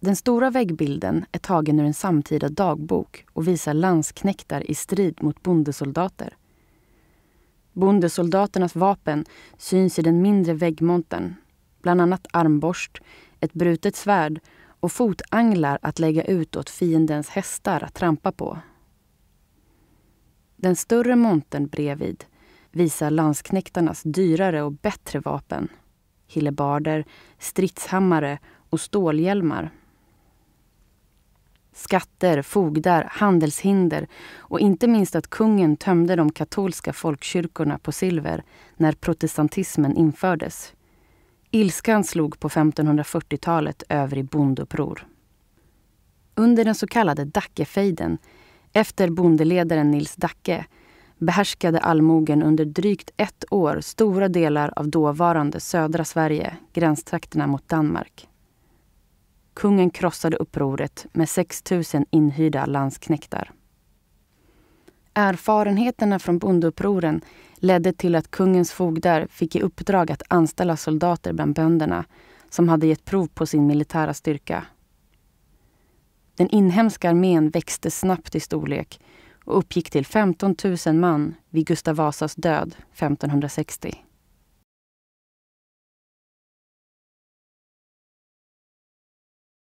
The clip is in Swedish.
Den stora väggbilden är tagen ur en samtida dagbok och visar landsknektar i strid mot bondesoldater. Bondesoldaternas vapen syns i den mindre väggmontern. Bland annat armborst, ett brutet svärd och fotanglar att lägga ut åt fiendens hästar att trampa på. Den större montern bredvid visar landsknektarnas dyrare och bättre vapen. Hillebarder, stridshammare och stålhjälmar skatter, fogdar, handelshinder och inte minst att kungen tömde de katolska folkkyrkorna på silver när protestantismen infördes. Ilskan slog på 1540-talet över i bonduppror. Under den så kallade Dackefejden, efter bondeledaren Nils Dacke, behärskade allmogen under drygt ett år stora delar av dåvarande södra Sverige, gränstrakterna mot Danmark. Kungen krossade upproret med 6 000 inhyrda landsknektar. Erfarenheterna från bondeupproren ledde till att kungens fogdar fick i uppdrag att anställa soldater bland bönderna som hade gett prov på sin militära styrka. Den inhemska armén växte snabbt i storlek och uppgick till 15 000 man vid Gustav Vasas död 1560.